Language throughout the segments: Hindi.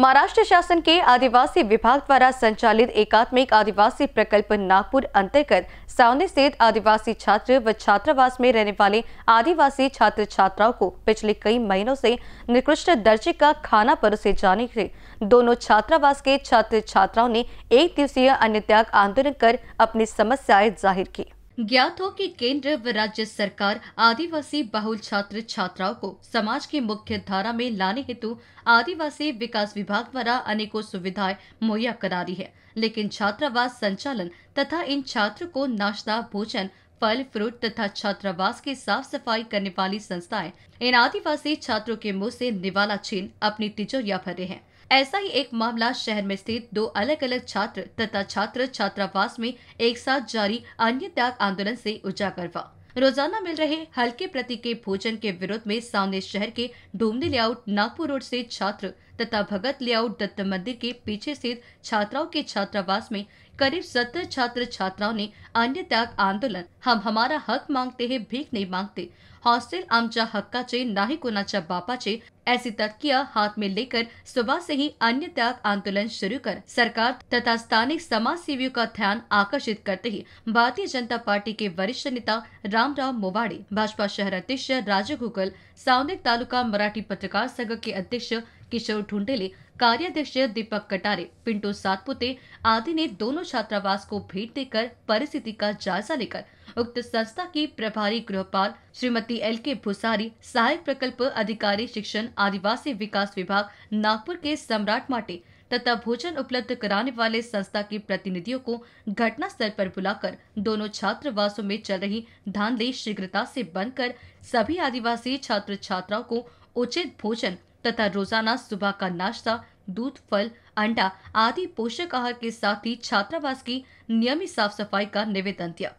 महाराष्ट्र शासन के आदिवासी विभाग द्वारा संचालित एकात्मिक आदिवासी प्रकल्प नागपुर अंतर्गत सावने स्थित आदिवासी छात्र व छात्रावास में रहने वाले आदिवासी छात्र छात्राओं को पिछले कई महीनों से निकृष्ट दर्जे का खाना परोसे जाने के दोनों छात्रावास के छात्र छात्राओं ने एक दिवसीय अन्य त्याग आंदोलन कर अपनी समस्याएं जाहिर की ज्ञात हो कि केंद्र व राज्य सरकार आदिवासी बहुल छात्र छात्राओं को समाज की मुख्य धारा में लाने हेतु आदिवासी विकास विभाग द्वारा अनेकों सुविधाएं मुहैया करा रही है लेकिन छात्रावास संचालन तथा इन छात्र को नाश्ता भोजन फल फ्रूट तथा छात्रावास की साफ सफाई करने वाली संस्थाएं इन आदिवासी छात्रों के मुंह से निवाला छीन अपनी तिजोरिया भरे हैं ऐसा ही एक मामला शहर में स्थित दो अलग अलग छात्र तथा छात्र छात्रावास में एक साथ जारी अन्य त्याग आंदोलन से उजागर हुआ रोजाना मिल रहे हल्के प्रति के भोजन के विरोध में सामने शहर के डोमनी लेआउट नागपुर रोड से छात्र तथा भगत लेआउट दत्त मंदिर के पीछे स्थित छात्राओं के छात्रावास में करीब सत्तर छात्र छात्राओं ने अन्य त्याग आंदोलन हम हमारा हक मांगते हैं भीख नहीं मांगते हॉस्टेल ना ही नाही बापा चे ऐसी तथकिया हाथ में लेकर सुबह से ही अन्य त्याग आंदोलन शुरू कर सरकार तथा स्थानिक समाज सेवियों का ध्यान आकर्षित करते ही भारतीय जनता पार्टी के वरिष्ठ नेता रामराव मोबाड़ी भाजपा शहर अध्यक्ष राजू घुगल सावनेर तालुका मराठी पत्रकार संघ के अध्यक्ष किशोर ढूंढेले कार्याध्यक्ष दीपक कटारे पिंटू सातपुते आदि ने दोनों छात्रावास को भेंट देकर परिस्थिति का जायजा लेकर उक्त संस्था की प्रभारी गृहपाल श्रीमती एल के भुसारी सहायक प्रकल्प अधिकारी शिक्षण आदिवासी विकास विभाग नागपुर के सम्राट माटे तथा भोजन उपलब्ध कराने वाले संस्था के प्रतिनिधियों को घटना स्थल पर बुलाकर दोनों छात्रावासों में चल रही धांधली शीघ्रता से बंद कर सभी आदिवासी छात्र छात्राओं को उचित भोजन तथा रोजाना सुबह का नाश्ता दूध फल अंडा आदि पोषक आहार के साथ ही छात्रावास की नियमित साफ सफाई का निवेदन दिया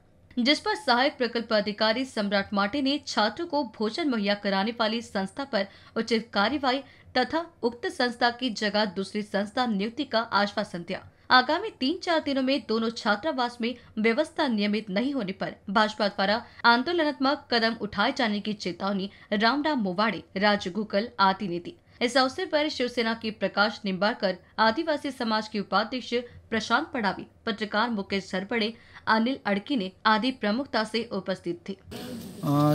जिस पर सहायक प्रकल्प अधिकारी सम्राट माटे ने छात्रों को भोजन मुहैया कराने वाली संस्था पर उचित कार्यवाही तथा उक्त संस्था की जगह दूसरी संस्था नियुक्ति का आश्वासन दिया आगामी तीन चार दिनों में दोनों छात्रावास में व्यवस्था नियमित नहीं होने पर भाजपा द्वारा आंदोलनात्मक कदम उठाए जाने की चेतावनी रामराम मोवाड़े राजू गुकल आदि ने दी इस अवसर पर शिवसेना के प्रकाश निम्बाकर आदिवासी समाज के उपाध्यक्ष प्रशांत पड़ावी पत्रकार मुकेश सरपड़े अनिल अड़की ने आदि प्रमुखता से उपस्थित थे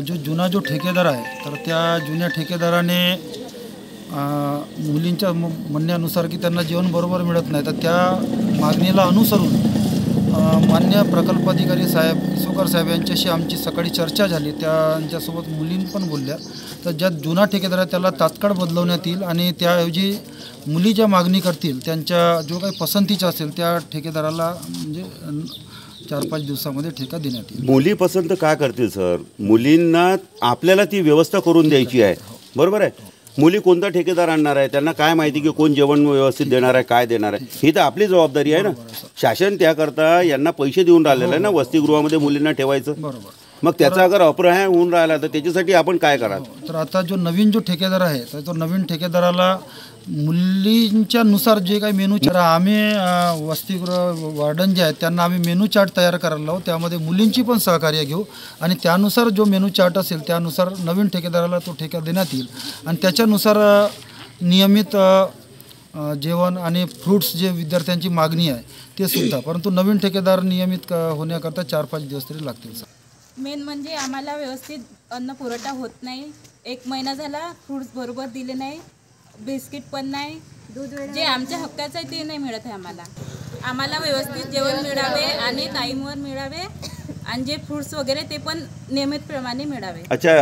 जो जुना जो ठेकेदार है तर त्या जुनिया ठेकेदार ने म्हणण्यानुसार की त्यांना जेवण बरोबर मिळत नाही तर त्या मागणीला अनुसरून मान्य प्रकल्पाधिकारी साहब इसोकर साहेब यांच्याशी आमची सका चर्चा झाली त्यांच्यासोबत मुली पण बोलल्या तर ज्या जुना ठेकेदार आहे त्याला तात्काळ बदलवण्यात येईल आणि त्याऐवजी मुली ज्या मागणी करतील त्यांच्या जो काही पसंतीचा असेल त्या ठेकेदाराला म्हणजे चार पाच दिवसामध्ये ठेका देण्यात येईल मुली पसंत काय करतील सर मुलींना आपल्याला ती व्यवस्था करून द्यायची आहे बरोबर आहे मुली कोणता ठेकेदार आणणार आहे त्यांना काय माहिती की कोण जेवण व्यवस्थित देणार आहे काय देणार आहे ही तर आपली जबाबदारी आहे ना शासन त्याकरता यांना पैसे देऊन राहिलेलं आहे ना वसतिगृहामध्ये मुलींना ठेवायचं बरोबर मग त्याचा अगर अपराय होऊन राहिला तर त्याच्यासाठी आपण काय करा हो, तर आता जो नवीन जो ठेकेदार आहे तर तो नवीन ठेकेदाराला मुलींच्या नुसार जे काही मेनू चार्ट आम्ही वसतिगृह वार्डन जे आहेत त्यांना आम्ही मेनू चार्ट तयार करायला लावू त्यामध्ये मुलींची पण सहकार्य घेऊ आणि त्यानुसार जो मेनू चार्ट असेल त्यानुसार नवीन ठेकेदाराला तो ठेका देण्यात येईल आणि त्याच्यानुसार नियमित जेवण आणि फ्रूट्स जे विद्यार्थ्यांची मागणी आहे ते सुद्धा परंतु नवीन ठेकेदार नियमित होण्याकरता चार पाच दिवस तरी लागतील सर मेन म्हणजे आम्हाला व्यवस्थित अन्न पुरवठा होत नाही एक महिना झाला फ्रूट्स बरोबर दिले नाही बिस्किट पण नाही दूध जे आमच्या हक्काचं आहे ते नाही मिळत आहे आम्हाला आम्हाला व्यवस्थित जेवण मिळावे आणि टाईमवर मिळावे आणि जे फ्रूट्स वगैरे ते पण नियमितप्रमाणे मिळावे अच्छा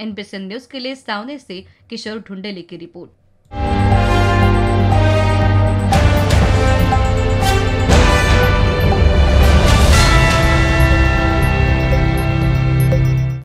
एनपीएसएन न्यूज के लिए सावने से किशोर ढुंडेली की रिपोर्ट